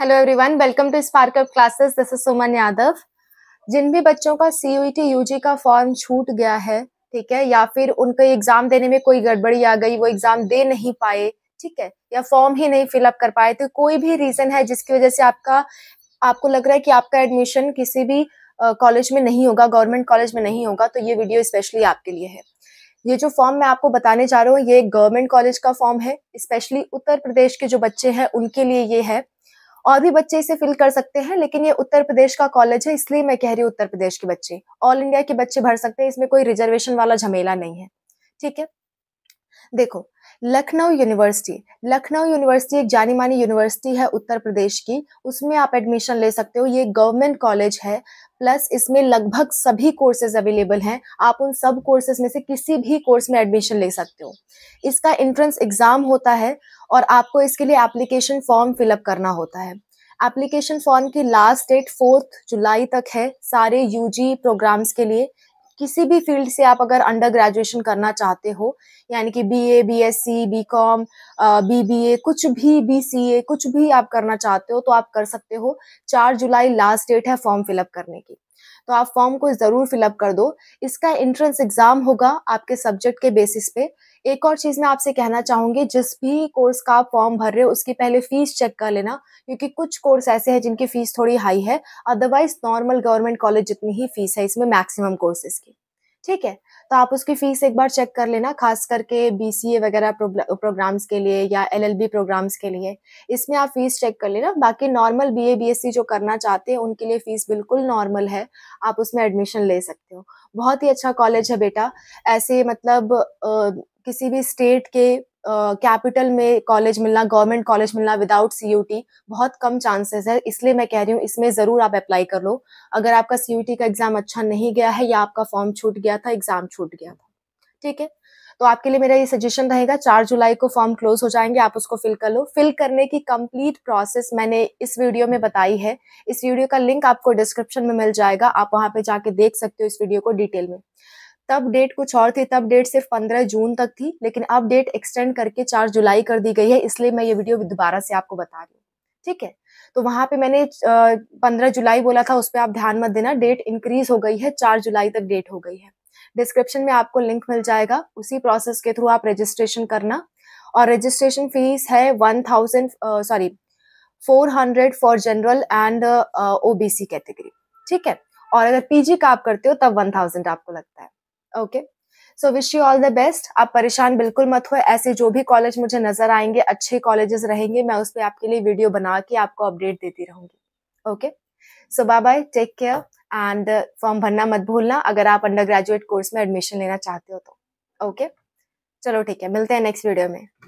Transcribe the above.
Hello everyone welcome to spark up classes this is Suman Yadav जिन भी बच्चों का सीयूईटी यूजी e का फॉर्म छूट गया है ठीक है या फिर उनके एग्जाम देने में कोई गड़बड़ी आ गई वो एग्जाम दे नहीं पाए ठीक है या फॉर्म ही नहीं फिलअप कर पाए तो कोई भी रीजन है जिसकी वजह से आपका आपको लग रहा है कि आपका एडमिशन किसी भी कॉलेज में नहीं होगा गवर्नमेंट कॉलेज में नहीं होगा तो ये वीडियो स्पेशली आपके लिए है ये जो फॉर्म मैं आपको बताने जा रहा हूँ ये गवर्नमेंट कॉलेज का फॉर्म है स्पेशली उत्तर प्रदेश के जो बच्चे हैं उनके लिए ये है और भी बच्चे इसे फिल कर सकते हैं लेकिन ये उत्तर प्रदेश का कॉलेज है इसलिए मैं कह रही हूँ उत्तर प्रदेश के बच्चे ऑल इंडिया के बच्चे भर सकते हैं इसमें कोई रिजर्वेशन वाला झमेला नहीं है ठीक है देखो लखनऊ यूनिवर्सिटी लखनऊ यूनिवर्सिटी एक जानी मानी यूनिवर्सिटी है उत्तर प्रदेश की उसमें आप एडमिशन ले सकते हो ये गवर्नमेंट कॉलेज है प्लस इसमें लगभग सभी कोर्सेज अवेलेबल हैं आप उन सब कोर्सेज में से किसी भी कोर्स में एडमिशन ले सकते हो इसका एंट्रेंस एग्ज़ाम होता है और आपको इसके लिए एप्लीकेशन फॉर्म फिलअप करना होता है एप्लीकेशन फॉर्म की लास्ट डेट फोर्थ जुलाई तक है सारे यूजी प्रोग्राम्स के लिए किसी भी फील्ड से आप अगर अंडर ग्रेजुएशन करना चाहते हो यानी कि B A B S C B com B B A कुछ भी बी सी ए कुछ भी आप करना चाहते हो तो आप कर सकते हो चार जुलाई लास्ट डेट है फॉर्म फिलअप करने की तो आप फॉर्म को ज़रूर फिलअप कर दो इसका एंट्रेंस एग्ज़ाम होगा आपके सब्जेक्ट के बेसिस पे एक और चीज़ मैं आपसे कहना चाहूँगी जिस भी कोर्स का आप फॉर्म भर रहे हो उसकी पहले फ़ीस चेक कर लेना क्योंकि कुछ कोर्स ऐसे हैं जिनकी फ़ीस थोड़ी हाई है अदरवाइज़ नॉर्मल गवर्नमेंट कॉलेज जितनी ही फ़ीस है इसमें मैक्सिमम कोर्सेज की ठीक है तो आप उसकी फीस एक बार चेक कर लेना खास करके बीसीए वगैरह प्रोग्राम्स के लिए या एलएलबी प्रोग्राम्स के लिए इसमें आप फीस चेक कर लेना बाकी नॉर्मल बीए बीएससी जो करना चाहते हैं उनके लिए फीस बिल्कुल नॉर्मल है आप उसमें एडमिशन ले सकते हो बहुत ही अच्छा कॉलेज है बेटा ऐसे मतलब आ, किसी भी स्टेट के कैपिटल में कॉलेज मिलना गवर्नमेंट कॉलेज मिलना विदाउट सी बहुत कम चांसेस है इसलिए मैं कह रही हूँ इसमें ज़रूर आप अप्लाई कर लो अगर आपका सी का एग्ज़ाम अच्छा नहीं गया है या आपका फॉर्म छूट गया था एग्ज़ाम छूट गया था ठीक है तो आपके लिए मेरा ये सजेशन रहेगा चार जुलाई को फॉर्म क्लोज हो जाएंगे आप उसको फिल कर लो फिल करने की कंप्लीट प्रोसेस मैंने इस वीडियो में बताई है इस वीडियो का लिंक आपको डिस्क्रिप्शन में मिल जाएगा आप वहां पे जाके देख सकते हो इस वीडियो को डिटेल में तब डेट कुछ और थी तब डेट सिर्फ पंद्रह जून तक थी लेकिन अब डेट एक्सटेंड करके चार जुलाई कर दी गई है इसलिए मैं ये वीडियो दोबारा से आपको बता रही हूँ ठीक है तो वहां पे मैंने पंद्रह जुलाई बोला था उस पर आप ध्यान मत देना डेट इंक्रीज हो गई है चार जुलाई तक डेट हो गई है डिस्क्रिप्शन में आपको लिंक मिल जाएगा उसी प्रोसेस के थ्रू आप रजिस्ट्रेशन करना और रजिस्ट्रेशन फीस है one thousand sorry four hundred for general and O B C category ठीक है और अगर पीजी का आप करते हो तब वन थाउजेंड आपको लगता है okay so wish you all the best आप परेशान बिल्कुल मत हो ऐसे जो भी कॉलेज मुझे नजर आएंगे अच्छे कॉलेजेस रहेंगे मैं उस पर आपके लिए वीडियो बना के आपको अपडेट देती रहूंगी okay so bye bye take care and form भरना मत भूलना अगर आप अंडर ग्रेजुएट कोर्स में एडमिशन लेना चाहते हो तो ओके okay? चलो ठीक है मिलते हैं नेक्स्ट वीडियो में